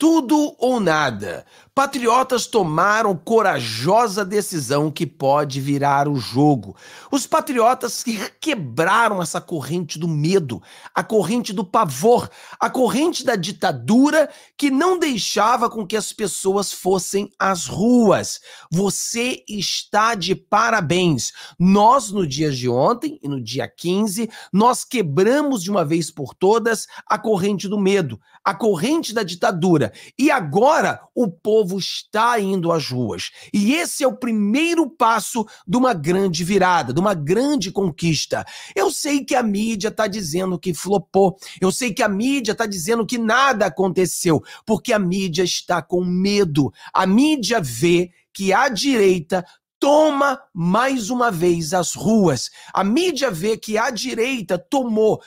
tudo ou nada. Patriotas tomaram corajosa decisão que pode virar o jogo. Os patriotas quebraram essa corrente do medo, a corrente do pavor, a corrente da ditadura que não deixava com que as pessoas fossem às ruas. Você está de parabéns. Nós, no dia de ontem e no dia 15, nós quebramos de uma vez por todas a corrente do medo, a corrente da ditadura. E agora o povo está indo às ruas. E esse é o primeiro passo de uma grande virada, de uma grande conquista. Eu sei que a mídia está dizendo que flopou. Eu sei que a mídia está dizendo que nada aconteceu, porque a mídia está com medo. A mídia vê que a direita toma mais uma vez as ruas. A mídia vê que a direita tomou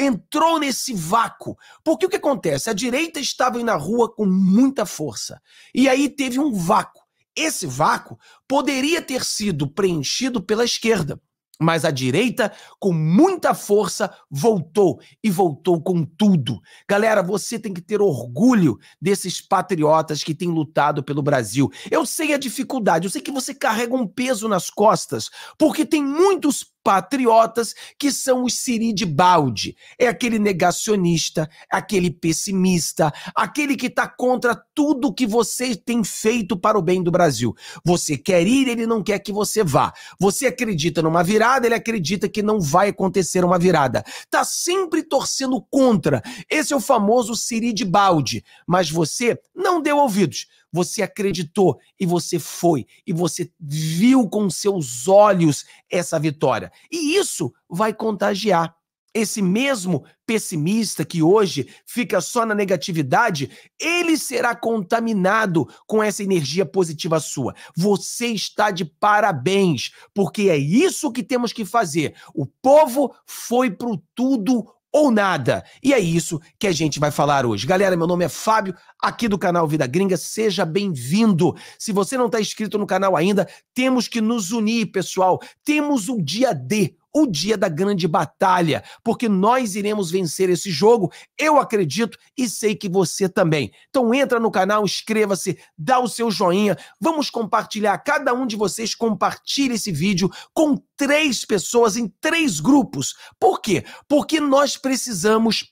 entrou nesse vácuo. Porque o que acontece? A direita estava na rua com muita força. E aí teve um vácuo. Esse vácuo poderia ter sido preenchido pela esquerda. Mas a direita, com muita força, voltou e voltou com tudo. Galera, você tem que ter orgulho desses patriotas que têm lutado pelo Brasil. Eu sei a dificuldade, eu sei que você carrega um peso nas costas, porque tem muitos patriotas, que são os Siri de balde. É aquele negacionista, aquele pessimista, aquele que está contra tudo que você tem feito para o bem do Brasil. Você quer ir, ele não quer que você vá. Você acredita numa virada, ele acredita que não vai acontecer uma virada. Tá sempre torcendo contra. Esse é o famoso Siri de balde. Mas você não deu ouvidos você acreditou e você foi e você viu com seus olhos essa vitória. E isso vai contagiar. Esse mesmo pessimista que hoje fica só na negatividade, ele será contaminado com essa energia positiva sua. Você está de parabéns, porque é isso que temos que fazer. O povo foi para o tudo ou nada. E é isso que a gente vai falar hoje. Galera, meu nome é Fábio, aqui do canal Vida Gringa. Seja bem-vindo. Se você não está inscrito no canal ainda, temos que nos unir, pessoal. Temos o dia D o dia da grande batalha, porque nós iremos vencer esse jogo, eu acredito e sei que você também. Então entra no canal, inscreva-se, dá o seu joinha, vamos compartilhar, cada um de vocês compartilhe esse vídeo com três pessoas em três grupos. Por quê? Porque nós precisamos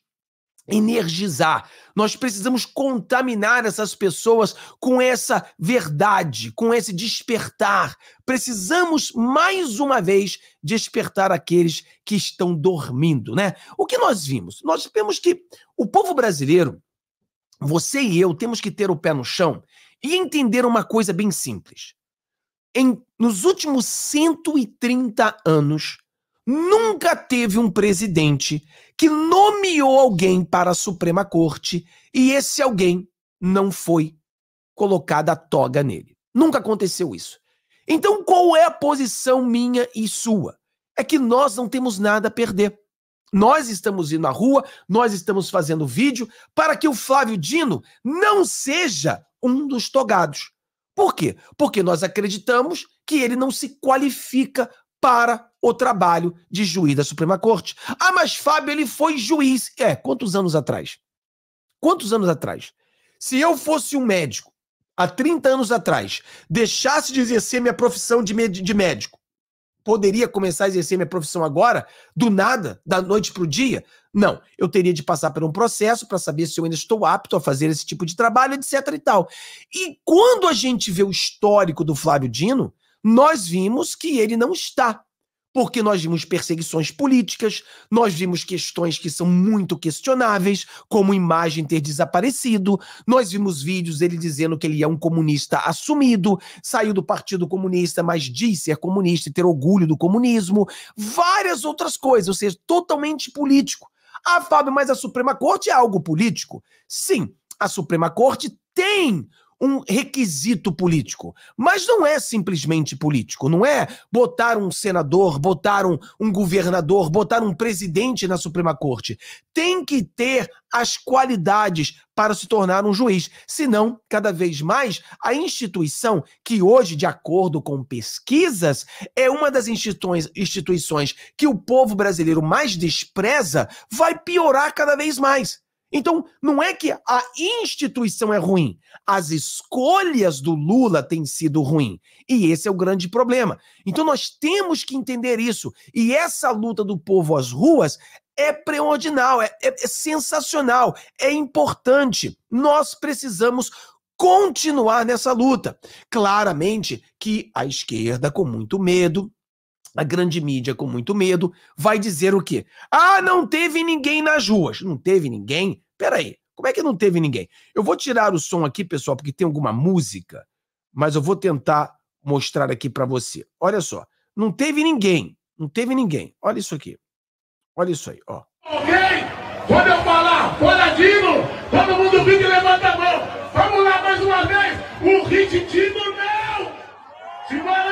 energizar. Nós precisamos contaminar essas pessoas com essa verdade, com esse despertar. Precisamos mais uma vez despertar aqueles que estão dormindo, né? O que nós vimos? Nós vemos que o povo brasileiro, você e eu temos que ter o pé no chão e entender uma coisa bem simples. Em, nos últimos 130 anos, Nunca teve um presidente que nomeou alguém para a Suprema Corte e esse alguém não foi colocada a toga nele. Nunca aconteceu isso. Então, qual é a posição minha e sua? É que nós não temos nada a perder. Nós estamos indo à rua, nós estamos fazendo vídeo para que o Flávio Dino não seja um dos togados. Por quê? Porque nós acreditamos que ele não se qualifica para o trabalho de juiz da Suprema Corte. Ah, mas Fábio, ele foi juiz. É, quantos anos atrás? Quantos anos atrás? Se eu fosse um médico, há 30 anos atrás, deixasse de exercer minha profissão de, de médico, poderia começar a exercer minha profissão agora, do nada, da noite para o dia? Não, eu teria de passar por um processo para saber se eu ainda estou apto a fazer esse tipo de trabalho, etc e tal. E quando a gente vê o histórico do Flávio Dino, nós vimos que ele não está porque nós vimos perseguições políticas, nós vimos questões que são muito questionáveis, como imagem ter desaparecido, nós vimos vídeos dele dizendo que ele é um comunista assumido, saiu do Partido Comunista, mas diz ser comunista e ter orgulho do comunismo, várias outras coisas, ou seja, totalmente político. Ah, Fábio, mas a Suprema Corte é algo político? Sim, a Suprema Corte tem um requisito político. Mas não é simplesmente político, não é botar um senador, botar um, um governador, botar um presidente na Suprema Corte. Tem que ter as qualidades para se tornar um juiz. Senão, cada vez mais, a instituição, que hoje, de acordo com pesquisas, é uma das instituições que o povo brasileiro mais despreza, vai piorar cada vez mais. Então, não é que a instituição é ruim, as escolhas do Lula têm sido ruim. E esse é o grande problema. Então, nós temos que entender isso. E essa luta do povo às ruas é preordinal, é, é, é sensacional, é importante. Nós precisamos continuar nessa luta. Claramente que a esquerda, com muito medo, na grande mídia com muito medo, vai dizer o quê? Ah, não teve ninguém nas ruas. Não teve ninguém? Peraí, como é que não teve ninguém? Eu vou tirar o som aqui, pessoal, porque tem alguma música, mas eu vou tentar mostrar aqui para você. Olha só, não teve ninguém, não teve ninguém. Olha isso aqui. Olha isso aí, ó. Alguém, quando eu falar, fora Dino, todo mundo grita e levanta a mão. Vamos lá mais uma vez, o Dino não! Simbora!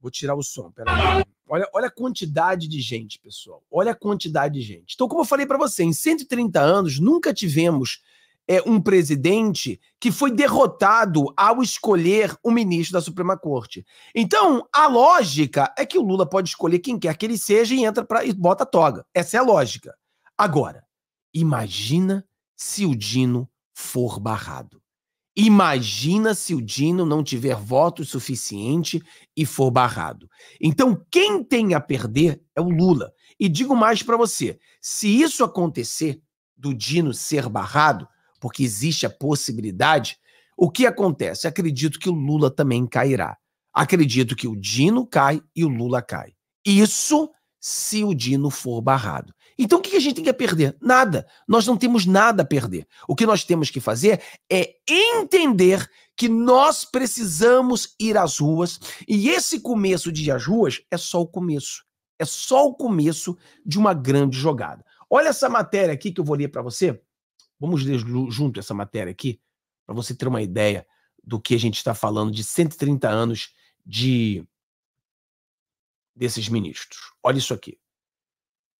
Vou tirar o som, peraí. Olha, olha a quantidade de gente, pessoal. Olha a quantidade de gente. Então, como eu falei para você, em 130 anos nunca tivemos é, um presidente que foi derrotado ao escolher o ministro da Suprema Corte. Então, a lógica é que o Lula pode escolher quem quer que ele seja e entra para e bota a toga. Essa é a lógica. Agora, imagina se o Dino for barrado. Imagina se o Dino não tiver voto suficiente e for barrado. Então, quem tem a perder é o Lula. E digo mais para você: se isso acontecer, do Dino ser barrado, porque existe a possibilidade, o que acontece? Acredito que o Lula também cairá. Acredito que o Dino cai e o Lula cai. Isso se o Dino for barrado. Então o que a gente tem que perder? Nada. Nós não temos nada a perder. O que nós temos que fazer é entender que nós precisamos ir às ruas e esse começo de ir às ruas é só o começo. É só o começo de uma grande jogada. Olha essa matéria aqui que eu vou ler para você. Vamos ler junto essa matéria aqui para você ter uma ideia do que a gente está falando de 130 anos de desses ministros. Olha isso aqui.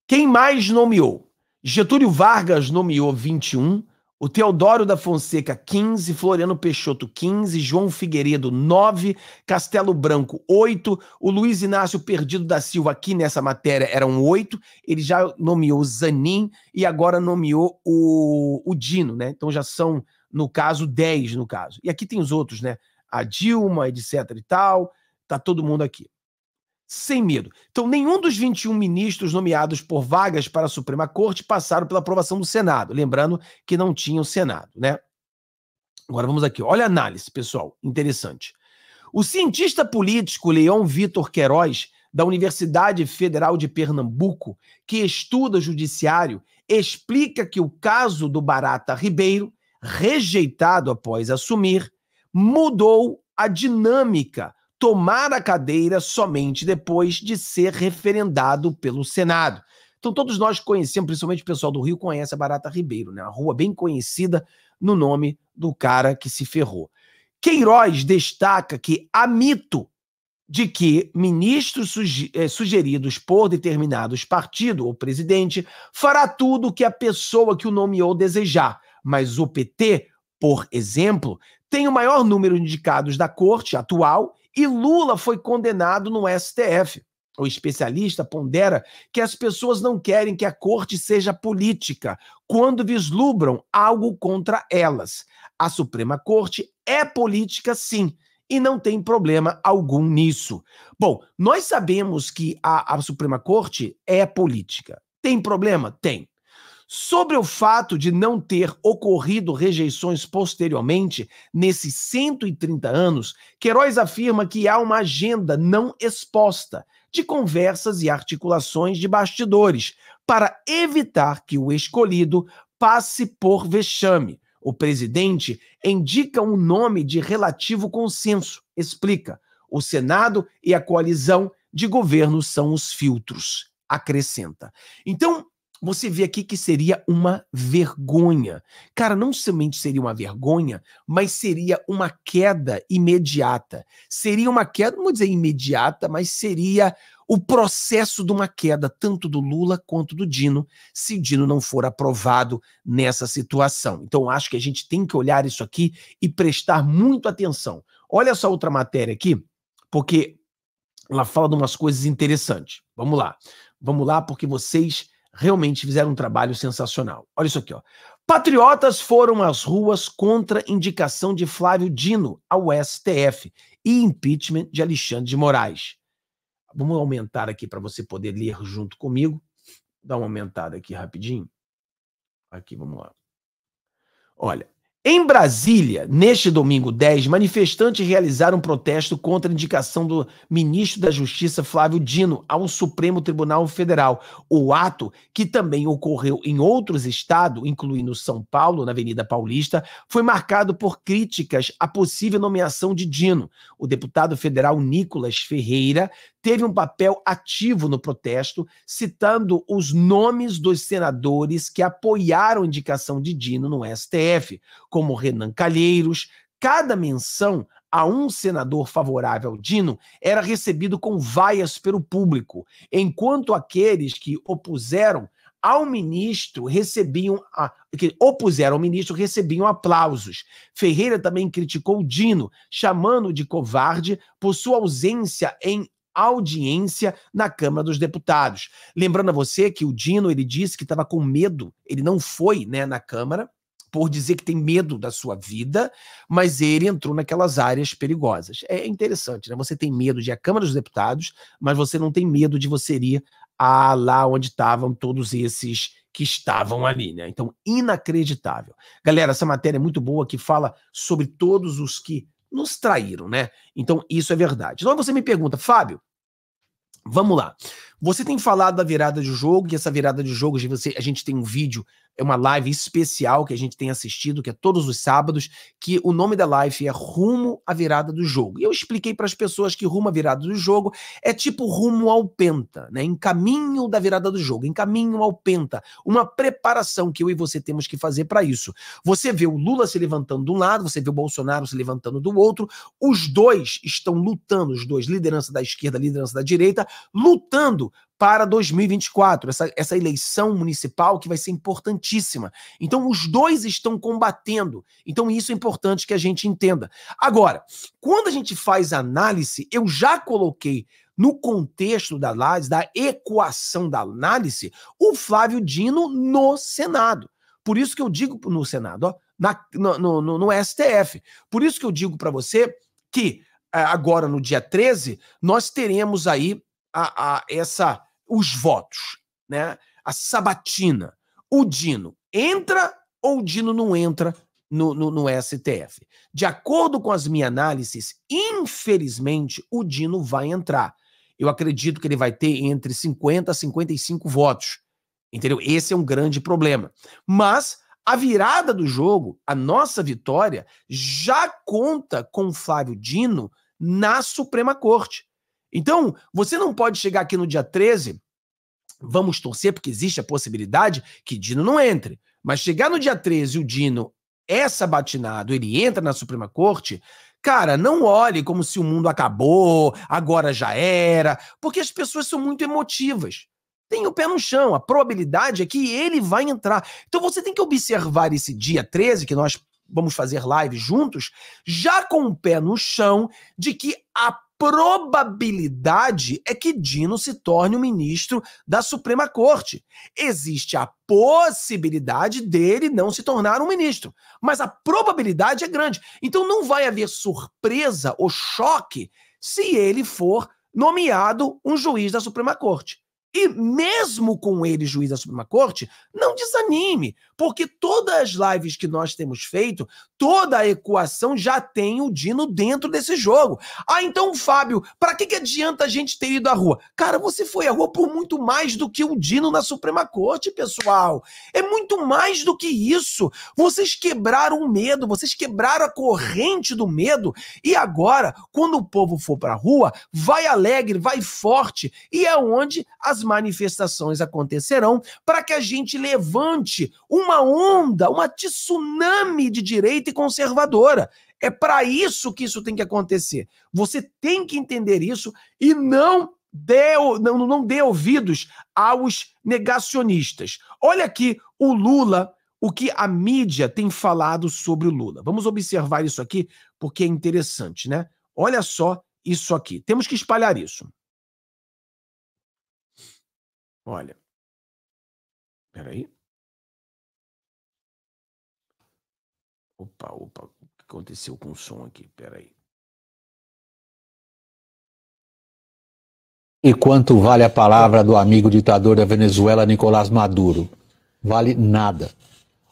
Quem mais nomeou? Getúlio Vargas nomeou 21, o Teodoro da Fonseca 15, Floriano Peixoto 15, João Figueiredo 9, Castelo Branco 8, o Luiz Inácio Perdido da Silva aqui nessa matéria eram 8, ele já nomeou Zanin e agora nomeou o, o Dino, né? Então já são, no caso, 10 no caso. E aqui tem os outros, né? A Dilma, etc e tal, tá todo mundo aqui sem medo. Então, nenhum dos 21 ministros nomeados por vagas para a Suprema Corte passaram pela aprovação do Senado, lembrando que não tinha o Senado, né? Agora vamos aqui, olha a análise, pessoal, interessante. O cientista político Leon Vitor Queiroz, da Universidade Federal de Pernambuco, que estuda judiciário, explica que o caso do Barata Ribeiro, rejeitado após assumir, mudou a dinâmica tomar a cadeira somente depois de ser referendado pelo Senado. Então, todos nós conhecemos, principalmente o pessoal do Rio, conhece a Barata Ribeiro, né? A rua bem conhecida no nome do cara que se ferrou. Queiroz destaca que há mito de que ministros eh, sugeridos por determinados partidos ou presidente fará tudo o que a pessoa que o nomeou desejar, mas o PT, por exemplo, tem o maior número de indicados da corte atual e Lula foi condenado no STF. O especialista pondera que as pessoas não querem que a corte seja política quando vislumbram algo contra elas. A Suprema Corte é política, sim, e não tem problema algum nisso. Bom, nós sabemos que a, a Suprema Corte é política. Tem problema? Tem. Sobre o fato de não ter ocorrido rejeições posteriormente, nesses 130 anos, Queiroz afirma que há uma agenda não exposta de conversas e articulações de bastidores para evitar que o escolhido passe por vexame. O presidente indica um nome de relativo consenso, explica. O Senado e a coalizão de governo são os filtros, acrescenta. Então, você vê aqui que seria uma vergonha. Cara, não somente seria uma vergonha, mas seria uma queda imediata. Seria uma queda, não vou dizer imediata, mas seria o processo de uma queda, tanto do Lula quanto do Dino, se Dino não for aprovado nessa situação. Então, acho que a gente tem que olhar isso aqui e prestar muito atenção. Olha essa outra matéria aqui, porque ela fala de umas coisas interessantes. Vamos lá. Vamos lá, porque vocês realmente fizeram um trabalho sensacional. Olha isso aqui, ó. Patriotas foram às ruas contra indicação de Flávio Dino ao STF e impeachment de Alexandre de Moraes. Vamos aumentar aqui para você poder ler junto comigo. Dá uma aumentada aqui rapidinho. Aqui, vamos lá. Olha, em Brasília, neste domingo 10, manifestantes realizaram um protesto contra a indicação do ministro da Justiça Flávio Dino ao Supremo Tribunal Federal. O ato, que também ocorreu em outros estados, incluindo São Paulo, na Avenida Paulista, foi marcado por críticas à possível nomeação de Dino. O deputado federal Nicolas Ferreira teve um papel ativo no protesto, citando os nomes dos senadores que apoiaram a indicação de Dino no STF, como Renan Calheiros. Cada menção a um senador favorável ao Dino era recebido com vaias pelo público, enquanto aqueles que opuseram ao ministro recebiam a, que opuseram ao ministro recebiam aplausos. Ferreira também criticou Dino, chamando de covarde por sua ausência em audiência na Câmara dos Deputados. Lembrando a você que o Dino ele disse que estava com medo, ele não foi né, na Câmara por dizer que tem medo da sua vida, mas ele entrou naquelas áreas perigosas. É interessante, né? Você tem medo de ir à Câmara dos Deputados, mas você não tem medo de você ir a lá onde estavam todos esses que estavam ali, né? Então, inacreditável. Galera, essa matéria é muito boa que fala sobre todos os que nos traíram, né? Então, isso é verdade. Então, você me pergunta, Fábio, Vamos lá. Você tem falado da virada de jogo, e essa virada de jogo, a gente tem um vídeo é uma live especial que a gente tem assistido, que é todos os sábados, que o nome da live é Rumo à Virada do Jogo. E eu expliquei para as pessoas que rumo à virada do jogo é tipo rumo ao penta, né? Em caminho da virada do jogo, em caminho ao penta. Uma preparação que eu e você temos que fazer para isso. Você vê o Lula se levantando de um lado, você vê o Bolsonaro se levantando do outro. Os dois estão lutando, os dois, liderança da esquerda, liderança da direita, lutando para 2024, essa, essa eleição municipal que vai ser importantíssima. Então, os dois estão combatendo. Então, isso é importante que a gente entenda. Agora, quando a gente faz análise, eu já coloquei no contexto da análise, da equação da análise, o Flávio Dino no Senado. Por isso que eu digo no Senado, ó, na, no, no, no STF. Por isso que eu digo para você que eh, agora no dia 13, nós teremos aí a, a, essa os votos, né? A sabatina. O Dino entra ou o Dino não entra no, no, no, STF. De acordo com as minhas análises, infelizmente, o Dino vai entrar. Eu acredito que ele vai ter entre 50 a 55 votos. Entendeu? Esse é um grande problema. Mas a virada do jogo, a nossa vitória, já conta com Flávio Dino na Suprema Corte. Então, você não pode chegar aqui no dia 13, vamos torcer, porque existe a possibilidade que Dino não entre. Mas chegar no dia 13 o Dino é sabatinado, ele entra na Suprema Corte, Cara, não olhe como se o mundo acabou, agora já era, porque as pessoas são muito emotivas. Tem o pé no chão, a probabilidade é que ele vai entrar. Então você tem que observar esse dia 13, que nós vamos fazer live juntos, já com o pé no chão de que a probabilidade é que Dino se torne o ministro da Suprema Corte. Existe a possibilidade dele não se tornar um ministro, mas a probabilidade é grande. Então não vai haver surpresa ou choque se ele for nomeado um juiz da Suprema Corte. E mesmo com ele juiz da Suprema Corte, não desanime, porque todas as lives que nós temos feito, toda a equação já tem o Dino dentro desse jogo. Ah, então, Fábio, para que, que adianta a gente ter ido à rua? Cara, você foi à rua por muito mais do que o Dino na Suprema Corte, pessoal. É muito mais do que isso. Vocês quebraram o medo, vocês quebraram a corrente do medo. E agora, quando o povo for para a rua, vai alegre, vai forte. E é onde as manifestações acontecerão para que a gente levante uma onda, uma tsunami de direita e conservadora. É para isso que isso tem que acontecer. Você tem que entender isso e não dê, não, não dê ouvidos aos negacionistas. Olha aqui o Lula, o que a mídia tem falado sobre o Lula. Vamos observar isso aqui, porque é interessante, né? Olha só isso aqui. Temos que espalhar isso. Olha, peraí. Opa, opa, o que aconteceu com o som aqui? Peraí. E quanto vale a palavra do amigo ditador da Venezuela, Nicolás Maduro? Vale nada.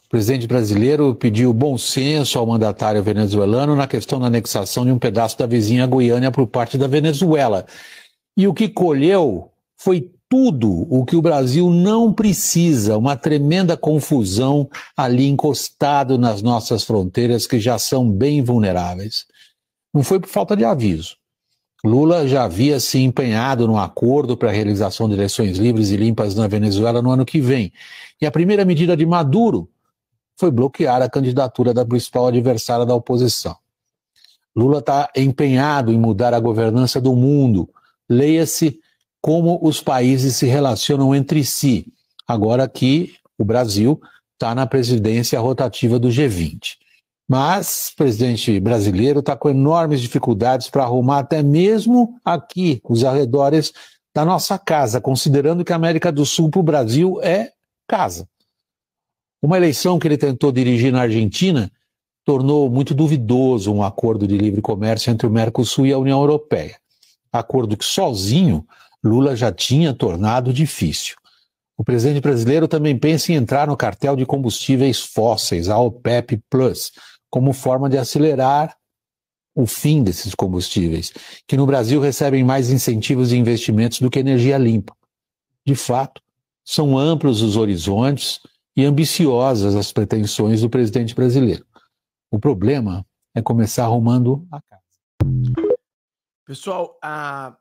O presidente brasileiro pediu bom senso ao mandatário venezuelano na questão da anexação de um pedaço da vizinha Goiânia por parte da Venezuela. E o que colheu foi tudo o que o Brasil não precisa, uma tremenda confusão ali encostado nas nossas fronteiras que já são bem vulneráveis. Não foi por falta de aviso. Lula já havia se empenhado num acordo para a realização de eleições livres e limpas na Venezuela no ano que vem. E a primeira medida de Maduro foi bloquear a candidatura da principal adversária da oposição. Lula está empenhado em mudar a governança do mundo. Leia-se como os países se relacionam entre si, agora que o Brasil está na presidência rotativa do G20. Mas o presidente brasileiro está com enormes dificuldades para arrumar até mesmo aqui, os arredores da nossa casa, considerando que a América do Sul para o Brasil é casa. Uma eleição que ele tentou dirigir na Argentina tornou muito duvidoso um acordo de livre comércio entre o Mercosul e a União Europeia. Acordo que sozinho Lula já tinha tornado difícil. O presidente brasileiro também pensa em entrar no cartel de combustíveis fósseis, a OPEP Plus, como forma de acelerar o fim desses combustíveis, que no Brasil recebem mais incentivos e investimentos do que energia limpa. De fato, são amplos os horizontes e ambiciosas as pretensões do presidente brasileiro. O problema é começar arrumando a casa. Pessoal, a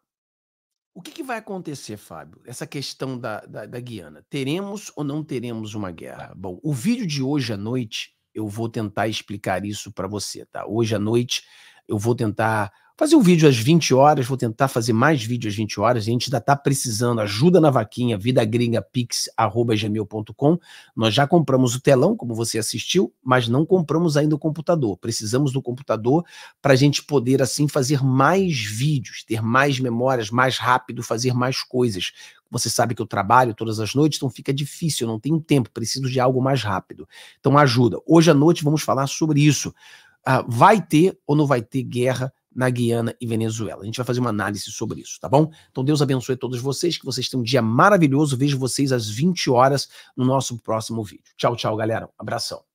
o que, que vai acontecer, Fábio? Essa questão da, da, da Guiana. Teremos ou não teremos uma guerra? Bom, o vídeo de hoje à noite eu vou tentar explicar isso para você, tá? Hoje à noite eu vou tentar Fazer um vídeo às 20 horas, vou tentar fazer mais vídeos às 20 horas. A gente ainda está precisando, ajuda na vaquinha, vidagringapix.gmail.com. Nós já compramos o telão, como você assistiu, mas não compramos ainda o computador. Precisamos do computador para a gente poder, assim, fazer mais vídeos, ter mais memórias, mais rápido, fazer mais coisas. Você sabe que eu trabalho todas as noites, então fica difícil, não tenho tempo, preciso de algo mais rápido. Então ajuda. Hoje à noite vamos falar sobre isso. Ah, vai ter ou não vai ter guerra? na Guiana e Venezuela. A gente vai fazer uma análise sobre isso, tá bom? Então Deus abençoe todos vocês, que vocês tenham um dia maravilhoso. Vejo vocês às 20 horas no nosso próximo vídeo. Tchau, tchau, galera. abração.